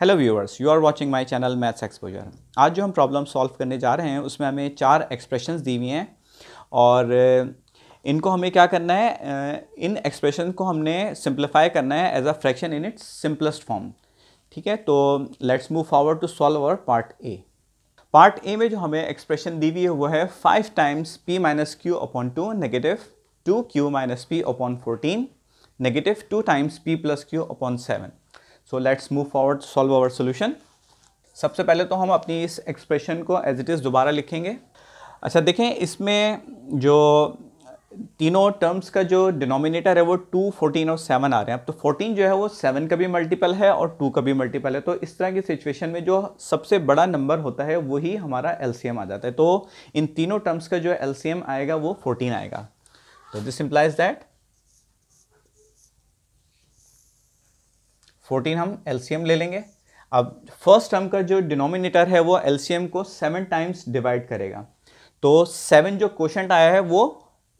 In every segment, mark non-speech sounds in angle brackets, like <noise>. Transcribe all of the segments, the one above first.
Hello viewers you are watching my channel maths exposure आज जो हम प्रॉब्लम सॉल्व करने जा रहे हैं उसमें हमें चार एक्सप्रेशंस दी हुई हैं और इनको हमें क्या करना है इन एक्सप्रेशन को हमने सिंप्लीफाई करना है as a fraction in its simplest form ठीक है तो let's move forward to solve our part A part A में जो हमें एक्सप्रेशन दी हुई है वो है five times P minus q upon two negative two q minus p upon fourteen negative two times P plus q upon seven so let's move forward solve our solution सबसे पहले तो हम अपनी इस एक्सप्रेशन को एज इट इज़ दोबारा लिखेंगे अच्छा देखें इसमें जो तीनों टर्म्स का जो डिनोमिनेटर है वो टू फोर्टीन और सेवन आ रहे हैं अब तो फोर्टीन जो है वो सेवन का भी मल्टीपल है और टू का भी मल्टीपल है तो इस तरह की सिचुएशन में जो सबसे बड़ा नंबर होता है वही हमारा एलसीएम आ जाता है तो इन तीनों टर्म्स का जो एलसीएम आएगा वो फोर्टीन आएगा तो दिस इम्प्लाइज दैट फोर्टीन हम एलसीएम ले लेंगे अब फर्स्ट टर्म का जो डिनोमिनेटर है वो एलसीएम को सेवन टाइम्स डिवाइड करेगा तो सेवन जो क्वेश्चन आया है वो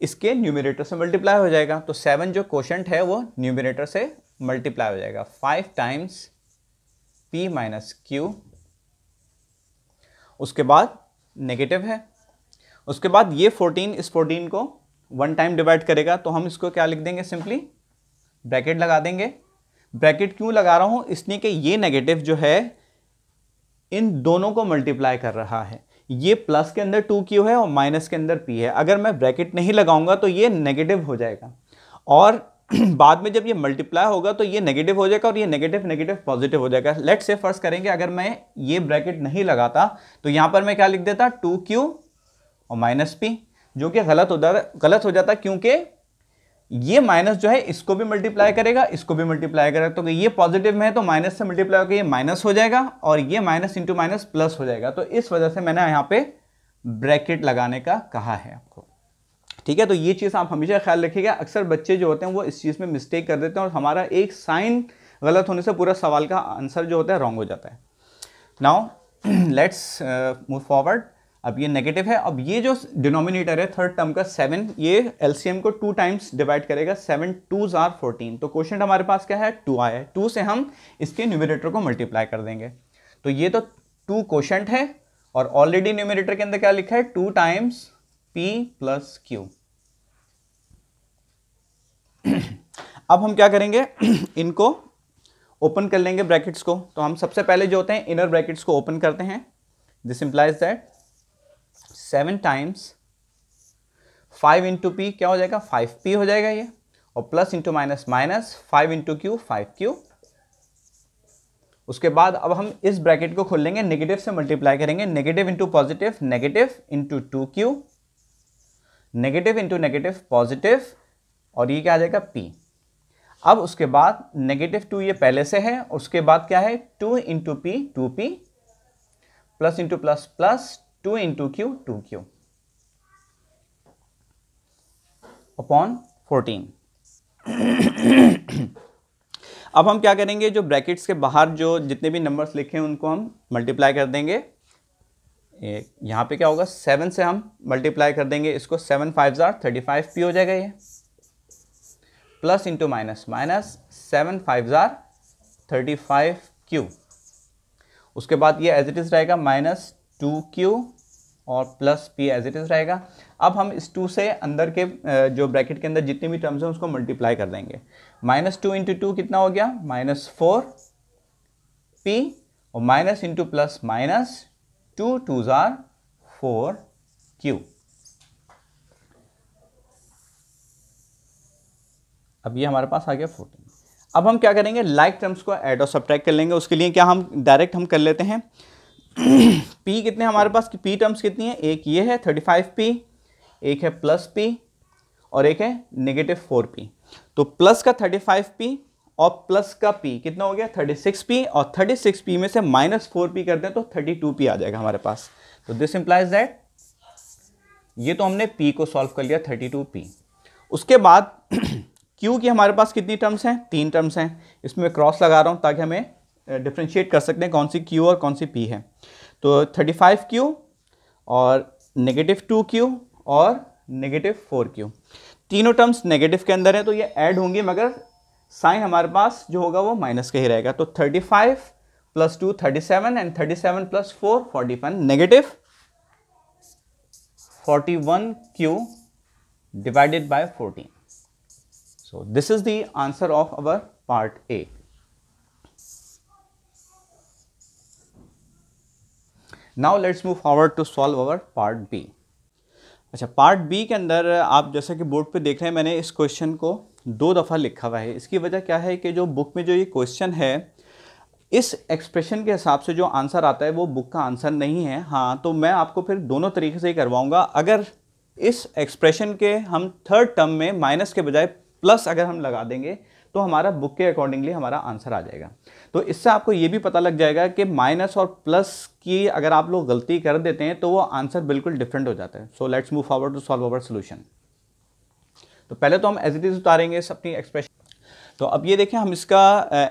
इसके न्यूमिनेटर से मल्टीप्लाई हो जाएगा तो सेवन जो क्वेश्चन है वो न्यूमिनेटर से मल्टीप्लाई हो जाएगा five times P minus Q उसके बाद नेगेटिव है उसके बाद ये फोर्टीन इस फोर्टीन को वन टाइम डिवाइड करेगा तो हम इसको क्या लिख देंगे सिंपली ब्रैकेट लगा देंगे ब्रैकेट क्यों लगा रहा हूँ इसलिए कि ये नेगेटिव जो है इन दोनों को मल्टीप्लाई कर रहा है ये प्लस के अंदर टू क्यू है और माइनस के अंदर पी है अगर मैं ब्रैकेट नहीं लगाऊंगा तो ये नेगेटिव हो जाएगा और <clears throat> बाद में जब ये मल्टीप्लाई होगा तो ये नेगेटिव हो जाएगा और ये नेगेटिव नेगेटिव पॉजिटिव हो जाएगा लेट से फर्स्ट करेंगे अगर मैं ये ब्रैकेट नहीं लगाता तो यहाँ पर मैं क्या लिख देता टू क्यू और माइनस पी जो कि गलत हो जाता गलत हो जाता क्योंकि ये माइनस जो है इसको भी मल्टीप्लाई करेगा इसको भी मल्टीप्लाई करेगा तो ये पॉजिटिव में है तो माइनस से मल्टीप्लाई होकर ये माइनस हो जाएगा और ये माइनस इंटू माइनस प्लस हो जाएगा तो इस वजह से मैंने यहाँ पे ब्रैकेट लगाने का कहा है आपको ठीक है तो ये चीज़ आप हमेशा ख्याल रखिएगा अक्सर बच्चे जो होते हैं वो इस चीज़ में मिस्टेक कर देते हैं और हमारा एक साइन गलत होने से पूरा सवाल का आंसर जो होता है रॉन्ग हो जाता है नाउ लेट्स मूव फॉरवर्ड अब ये नेगेटिव है अब ये जो डिनोमिनेटर है थर्ड टर्म का सेवन ये एलसीएम को टू टाइम्स डिवाइड करेगा सेवन टू जार फोर्टीन तो क्वेश्चन हमारे पास क्या है टू आया है टू से हम इसके न्यूमिनेटर को मल्टीप्लाई कर देंगे तो ये तो टू क्वेश्चन है और ऑलरेडी न्यूमिनेटर के अंदर क्या लिखा है two times P plus Q अब हम क्या करेंगे <clears throat> इनको ओपन कर लेंगे ब्रैकेट्स को तो हम सबसे पहले जो होते हैं इनर ब्रैकेट्स को ओपन करते हैं this implies that seven times five into P क्या हो जाएगा फाइव पी हो जाएगा ये और plus into minus minus five into Q five Q उसके बाद अब हम इस ब्रैकेट को खोल लेंगे नेगेटिव से मल्टीप्लाई करेंगे negative into positive negative into two Q negative into negative positive और ये क्या आ जाएगा पी अब उसके बाद नेगेटिव टू ये पहले से है उसके बाद क्या है two into P two P plus into plus plus two into Q two Q upon fourteen अब हम क्या करेंगे जो ब्रैकेट्स के बाहर जो जितने भी नंबर्स लिखे हैं उनको हम मल्टीप्लाई कर देंगे यहाँ पे क्या होगा सेवन से हम मल्टीप्लाई कर देंगे इसको seven five are thirty five P हो जाएगा ये plus into minus minus seven five are thirty five Q उसके बाद ये एज इट इज़ रहेगा माइनस टू क्यू और plus P as it is रहेगा अब हम इस टू से अंदर के जो ब्रैकेट के अंदर जितने भी टर्म्स हैं उसको मल्टीप्लाई कर देंगे माइनस टू इंटू टू कितना हो गया माइनस फोर पी और minus into plus minus two two are four Q अब ये हमारे पास आ गया फोर्टीन अब हम क्या करेंगे लाइक like टर्म्स को एड और सब्ट्रैक्ट कर लेंगे उसके लिए क्या हम डायरेक्ट हम कर लेते हैं पी <clears throat> कितने हमारे पास पी टर्म्स कितनी है एक ये है थर्टी फाइव पी एक है प्लस पी और एक है नेगेटिव फोर पी तो प्लस का थर्टी फाइव पी और प्लस का पी कितना हो गया थर्टी सिक्स पी और थर्टी सिक्स पी में से माइनस फोर पी कर दें तो थर्टी टू पी आ जाएगा हमारे पास तो दिस इंप्लाइज दैट ये तो हमने पी को सॉल्व कर लिया थर्टी टू पी उसके बाद क्यू <clears throat> की हमारे पास कितनी टर्म्स हैं तीन टर्म्स हैं इसमें क्रॉस लगा रहा हूँ ताकि हमें डिफ्रेंशिएट कर सकते हैं कौन सी क्यू और कौन सी पी है तो थर्टी फाइव क्यू और नेगेटिव टू क्यू और नेगेटिव फोर क्यू तीनों टर्म्स नेगेटिव के अंदर है तो ये ऐड होंगे मगर साइन हमारे पास जो होगा वो माइनस का ही रहेगा तो thirty five plus two thirty seven and thirty seven plus four forty one negative forty one Q divided by fourteen so this is the answer of our part A now let's move forward to solve our part B अच्छा part B के अंदर आप जैसा कि board पे देख रहे हैं मैंने इस क्वेश्चन को दो दफ़ा लिखा हुआ है इसकी वजह क्या है कि जो बुक में जो ये क्वेश्चन है इस एक्सप्रेशन के हिसाब से जो आंसर आता है वो बुक का आंसर नहीं है हाँ तो मैं आपको फिर दोनों तरीके से ही करवाऊँगा अगर इस एक्सप्रेशन के हम थर्ड टर्म में माइनस के बजाय प्लस अगर हम लगा देंगे तो हमारा बुक के अकॉर्डिंगली हमारा आंसर आ जाएगा तो इससे आपको ये भी पता लग जाएगा कि माइनस और प्लस की अगर आप लोग गलती कर देते हैं तो वो आंसर बिल्कुल डिफरेंट हो जाता है so let's move forward to solve our solution तो पहले तो हम एज इट इज़ उतारेंगे अपनी एक्सप्रेशन तो अब ये देखें हम इसका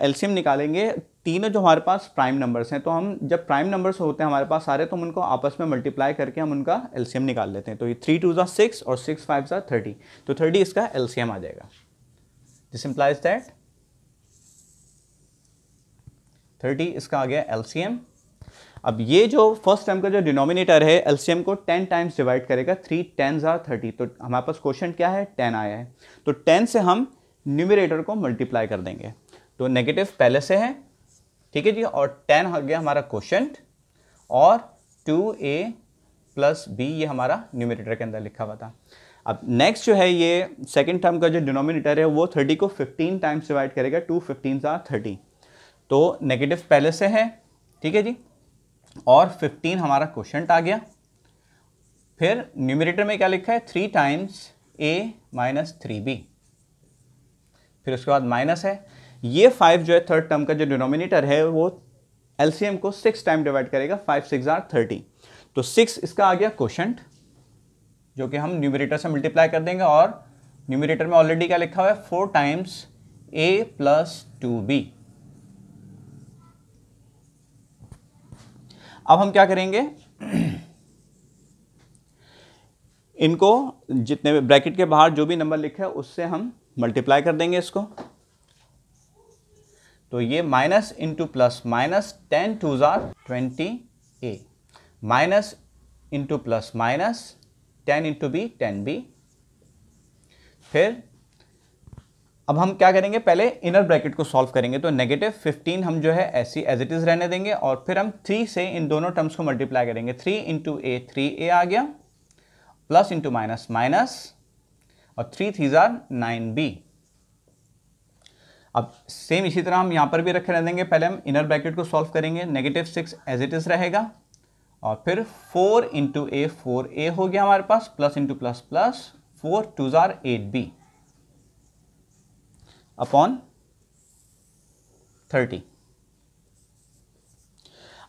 एल्सियम निकालेंगे तीनों जो हमारे पास प्राइम नंबर्स हैं तो हम जब प्राइम नंबर्स होते हैं हमारे पास सारे तो हम उनको आपस में मल्टीप्लाई करके हम उनका एल्सियम निकाल लेते हैं तो ये थ्री टू ज़ा सिक्स और सिक्स फाइव ज़ा थर्टी तो थर्टी इसका एल्सियम आ जाएगा दिस इंप्लाइज दैट थर्टी इसका आ गया एलसीएम अब ये जो फर्स्ट टर्म का जो डिनोमिनेटर है एलसीएम को टेन टाइम्स डिवाइड करेगा थ्री टेन आर थर्टी तो हमारे पास क्वेश्चन क्या है टेन आया है तो टेन से हम न्यूमिनेटर को मल्टीप्लाई कर देंगे तो नेगेटिव पहले से है ठीक है जी और टेन हो गया हमारा क्वेश्चन और टू ए प्लस बी ये हमारा न्यूमिनेटर के अंदर लिखा हुआ था अब नेक्स्ट जो है ये सेकेंड टर्म का जो डिनोमिनेटर है वो थर्टी को फिफ्टीन टाइम्स डिवाइड करेगा टू फिफ्टीन सा थर्टी तो नेगेटिव पहले से है ठीक है जी और फिफ्टीन हमारा क्वेश्चन आ गया फिर न्यूमिनेटर में क्या लिखा है three times A minus three B फिर उसके बाद माइनस है ये फाइव जो है थर्ड टर्म का जो डिनोमिनेटर है वो एलसीएम को सिक्स टाइम डिवाइड करेगा फाइव सिक्स आर थर्टी तो सिक्स इसका आ गया क्वेश्चन जो कि हम न्यूमिरेटर से मल्टीप्लाई कर देंगे और न्यूमिरेटर में ऑलरेडी क्या लिखा हुआ है four times A plus two B अब हम क्या करेंगे <clears throat> इनको जितने भी ब्रैकेट के बाहर जो भी नंबर लिखा है उससे हम मल्टीप्लाई कर देंगे इसको तो ये minus into plus minus ten two are twenty A minus into plus minus ten into B ten B फिर अब हम क्या करेंगे पहले इनर ब्रैकेट को सॉल्व करेंगे तो नेगेटिव फिफ्टीन हम जो है ऐसी एज इट इज़ रहने देंगे और फिर हम थ्री से इन दोनों टर्म्स को मल्टीप्लाई करेंगे three into A three A आ गया प्लस इंटू माइनस माइनस और three three are nine B अब सेम इसी तरह हम यहां पर भी रखे रह देंगे पहले हम इनर ब्रैकेट को सॉल्व करेंगे negative six as it is रहेगा और फिर four into A four A हो गया हमारे पास plus into plus plus four two are eight B upon thirty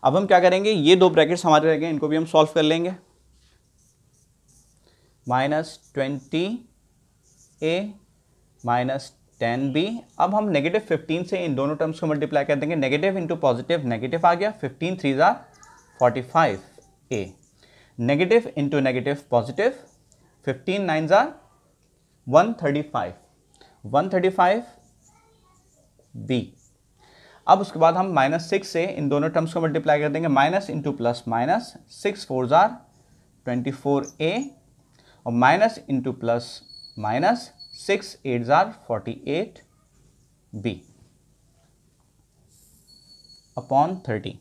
अब हम क्या करेंगे ये दो ब्रैकेट्स हमारे रह गए इनको भी हम सॉल्व कर लेंगे minus twenty A minus ten B अब हम नेगेटिव फिफ्टीन से इन दोनों टर्म्स को मल्टीप्लाई कर देंगे नेगेटिव इंटू पॉजिटिव नेगेटिव आ गया fifteen three are 45 a negative into negative positive 15 nines are 135 135 b अब उसके बाद हम माइनस सिक्स से इन दोनों टर्म्स को मल्टीप्लाई कर देंगे minus into plus minus six four are twenty four A और minus into plus minus six eight are forty eight B upon thirty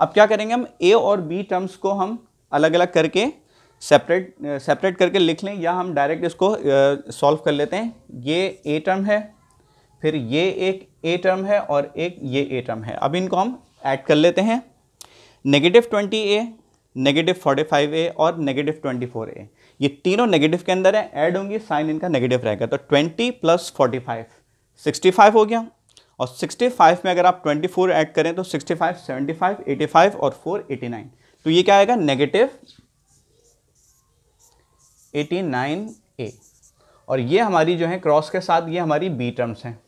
अब क्या करेंगे हम ए और बी टर्म्स को हम अलग अलग करके सेपरेट सेपरेट करके लिख लें या हम डायरेक्ट इसको सॉल्व कर लेते हैं ये ए टर्म है फिर ये एक ए टर्म है और एक ये ए टर्म है अब इनको हम ऐड कर लेते हैं negative twenty A negative forty five A और नेगेटिव ट्वेंटी फोर ए ये तीनों नेगेटिव के अंदर है ऐड होंगी साइन इनका नेगेटिव रहेगा तो twenty plus forty five sixty five हो गया और 65 में अगर आप 24 ऐड करें तो 65, 75, 85 और 489 तो ये क्या आएगा नेगेटिव 89 ए और ये हमारी जो है क्रॉस के साथ ये हमारी बी टर्म्स हैं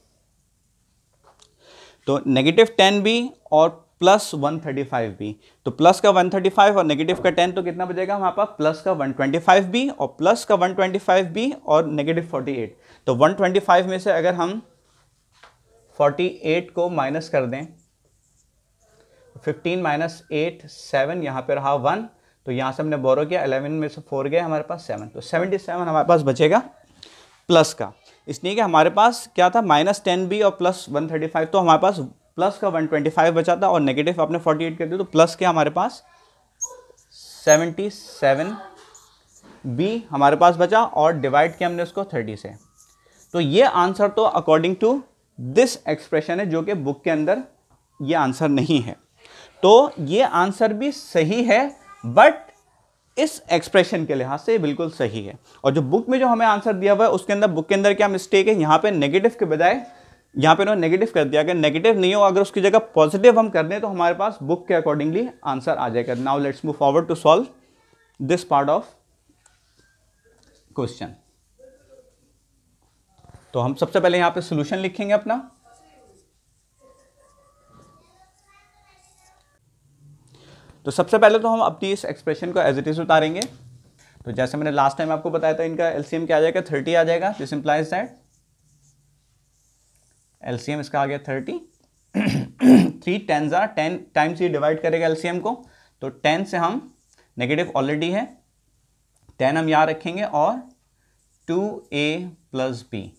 तो नेगेटिव टेन बी और plus one thirty five B तो प्लस का वन थर्टी फाइव और नेगेटिव का टेन तो कितना बजेगा हमारे पास प्लस का वन ट्वेंटी फाइव बी और प्लस का वन ट्वेंटी फाइव बी और नेगेटिव फोर्टी एट तो वन ट्वेंटी फाइव में से अगर हम फोर्टी एट को माइनस कर दें फिफ्टीन माइनस एट सेवन यहाँ पर रहा वन तो यहाँ से हमने बोरो किया 11 में से फोर गए हमारे पास सेवन तो सेवेंटी सेवन हमारे पास बचेगा प्लस का इसलिए कि हमारे पास क्या था माइनस टेन बी और प्लस वन थर्टी फाइव तो हमारे पास प्लस का वन ट्वेंटी फाइव बचा था और नेगेटिव आपने फोर्टी एट कर दिया तो प्लस के हमारे पास सेवेंटी सेवन बी हमारे पास बचा और डिवाइड किया हमने उसको थर्टी से तो ये आंसर तो अकॉर्डिंग टू दिस एक्सप्रेशन है जो कि बुक के अंदर ये आंसर नहीं है तो ये आंसर भी सही है बट इस एक्सप्रेशन के लिहाज से बिल्कुल सही है और जो बुक में जो हमें आंसर दिया हुआ है उसके अंदर बुक के अंदर क्या मिस्टेक है यहाँ पे नेगेटिव के बजाय यहाँ पे उन्होंने नेगेटिव कर दिया अगर नेगेटिव नहीं हो अगर उसकी जगह पॉजिटिव हम कर दें तो हमारे पास बुक के अकॉर्डिंगली आंसर आ जाएगा now let's move forward to solve this part of question तो हम सबसे पहले यहां पे सोल्यूशन लिखेंगे अपना तो सबसे पहले तो हम अपनी इस एक्सप्रेशन को एज इट इज़ उतारेंगे तो जैसे मैंने लास्ट टाइम आपको बताया था इनका एलसीएम क्या आ जाएगा थर्टी आ जाएगा दिस इंप्लाइज दैट एलसीएम इसका आ गया thirty three ten are ten times ये डिवाइड करेगा एलसीएम को तो टेन से हम नेगेटिव ऑलरेडी है टेन हम यहाँ रखेंगे और टू ए प्लस बी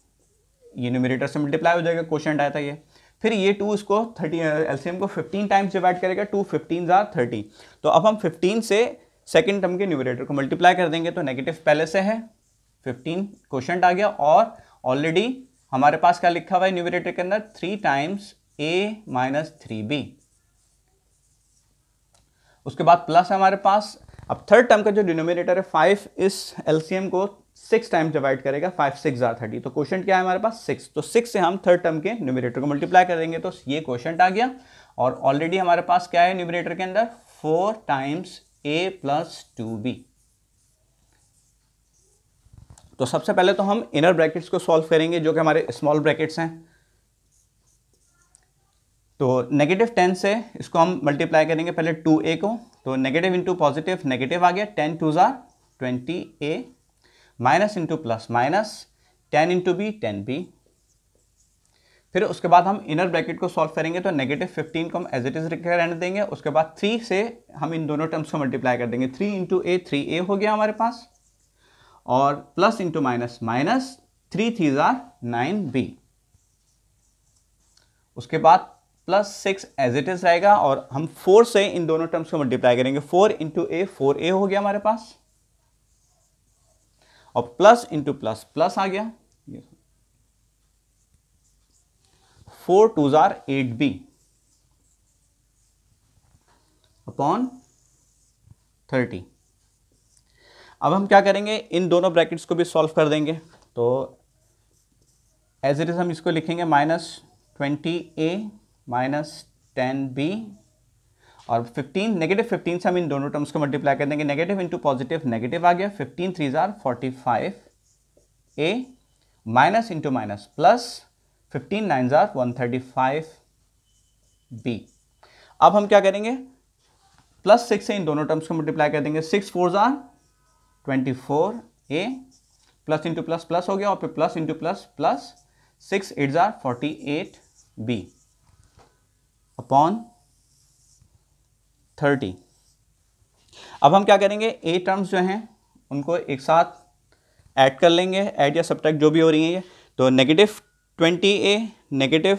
ये न्यूमिनेटर से मल्टीप्लाई हो जाएगा क्वेश्चन आया था ये फिर ये टू इसको थर्टी एलसीएम को फिफ्टीन टाइम्स डिवाइड करेगा टू फिफ्टीन जार थर्टी तो अब हम फिफ्टीन से सेकेंड टर्म के न्यूमिनेटर को मल्टीप्लाई कर देंगे तो नेगेटिव पहले से है फिफ्टीन क्वेश्चन आ गया और ऑलरेडी हमारे पास क्या लिखा हुआ है न्यूमिनेटर के अंदर three times A minus three B उसके बाद प्लस हमारे पास अब थर्ड टर्म का जो डिनोमिनेटर है फाइव इस एलसीएम को सिक्स टाइम डिवाइड करेगा फाइव सिक्स आर थर्टी तो क्वेश्चन क्या है हमारे पास सिक्स तो सिक्स से हम थर्ड टर्म के न्यूमिनेटर को मल्टीप्लाई करेंगे तो ये क्वेश्चन आ गया और ऑलरेडी हमारे पास क्या है न्यूमिनेटर के अंदर four times A plus two B तो सबसे पहले तो हम इनर ब्रैकेट्स को सॉल्व करेंगे जो कि हमारे स्मॉल ब्रैकेट्स हैं तो नेगेटिव टेन से इसको हम मल्टीप्लाई करेंगे पहले टू ए को तो नेगेटिव इंटू पॉजिटिव नेगेटिव आ गया ten two are twenty A minus into plus minus ten into B ten B फिर उसके बाद हम इनर ब्रैकेट को सॉल्व करेंगे तो नेगेटिव फिफ्टीन को हम एज इट इज रहने देंगे उसके बाद थ्री से हम इन दोनों टर्म्स को मल्टीप्लाई कर देंगे three into A three A हो गया हमारे पास और plus into minus minus three three are nine B उसके बाद plus six as it is रहेगा और हम फोर से इन दोनों टर्म्स को मल्टीप्लाई करेंगे four into A four A हो गया हमारे पास और प्लस इंटू प्लस प्लस आ गया four two are eight B upon thirty अब हम क्या करेंगे इन दोनों ब्रैकेट्स को भी सॉल्व कर देंगे तो एज इट इज़ हम इसको लिखेंगे minus twenty A minus ten B और 15 नेगेटिव 15 से हम इन दोनों टर्म्स को मल्टीप्लाई कर देंगे नेगेटिव इंटू पॉजिटिव नेगेटिव आ गया 15 three are forty five A minus into minus plus fifteen nine are one thirty five B अब हम क्या करेंगे प्लस सिक्स से इन दोनों टर्म्स को मल्टीप्लाई कर देंगे six four are twenty four A plus into plus plus हो गया और फिर plus into plus plus six eight are forty eight B upon thirty अब हम क्या करेंगे ए टर्म्स जो हैं उनको एक साथ ऐड कर लेंगे ऐड या सब्ट्रैक्ट जो भी हो रही है ये तो negative twenty A negative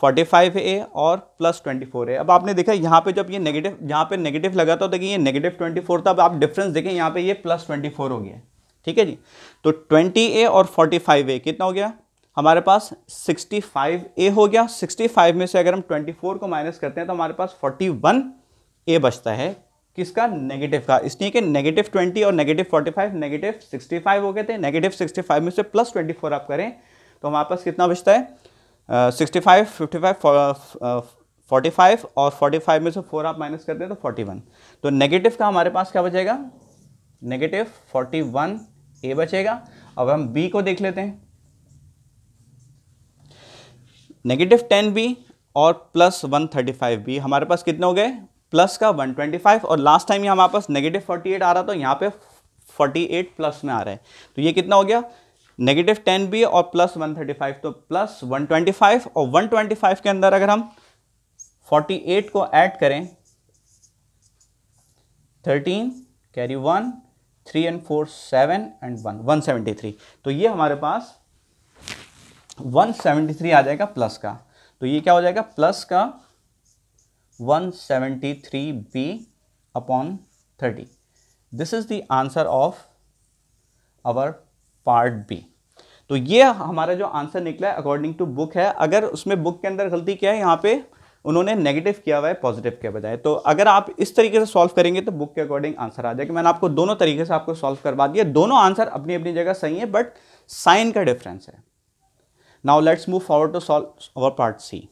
forty five A और प्लस ट्वेंटी फोर ए अब आपने देखा यहाँ पे जब ये नेगेटिव यहाँ पे नेगेटिव लगा था तो देखिए ये नेगेटिव ट्वेंटी फोर था अब आप डिफरेंस देखें यहाँ पे ये प्लस ट्वेंटी फोर हो गया ठीक है जी तो ट्वेंटी ए और फोर्टी फाइव ए कितना हो गया हमारे पास सिक्सटी फाइव ए हो गया सिक्सटी फाइव में से अगर हम ट्वेंटी फोर को माइनस करते हैं तो हमारे पास फोर्टी वन ए बचता है किसका नेगेटिव का इसलिए कि नेगेटिव ट्वेंटी और negative forty five negative sixty five हो गए थे नेगेटिव सिक्सटी फाइव में से प्लस ट्वेंटी फोर आप करें तो हमारे पास कितना बचता है sixty five fifty five forty five और फोर्टी फाइव में से फोर आप माइनस करते हैं तो फोर्टी वन तो नेगेटिव का हमारे पास क्या बचेगा नेगेटिव फोर्टी वन ए बचेगा अब हम बी को देख लेते हैं नेगेटिव टेन बी और plus one thirty five B हमारे पास कितने हो गए प्लस का 125 और लास्ट टाइम यहाँ हमारे पास नेगेटिव 48 आ रहा था यहाँ पे 48 प्लस में आ रहा है तो ये कितना हो गया नेगेटिव टेन भी और प्लस 135 तो प्लस 125 और 125 के अंदर अगर हम 48 को ऐड करें 13 carry one three and four seven and one one seventy three तो ये हमारे पास वन सेवेंटी थ्री आ जाएगा प्लस का तो ये क्या हो जाएगा प्लस का 173b upon 30. This is the answer of our part B. तो ये हमारा जो आंसर निकला है अकॉर्डिंग टू बुक है अगर उसमें बुक के अंदर गलती क्या है यहाँ पे उन्होंने नेगेटिव किया हुआ है पॉजिटिव के बजाय तो अगर आप इस तरीके से सॉल्व करेंगे तो बुक के अकॉर्डिंग आंसर आ जाएगा मैंने आपको दोनों तरीके से आपको सॉल्व करवा दिया दोनों आंसर अपनी अपनी जगह सही है बट साइन का डिफरेंस है now let's move forward to solve our part C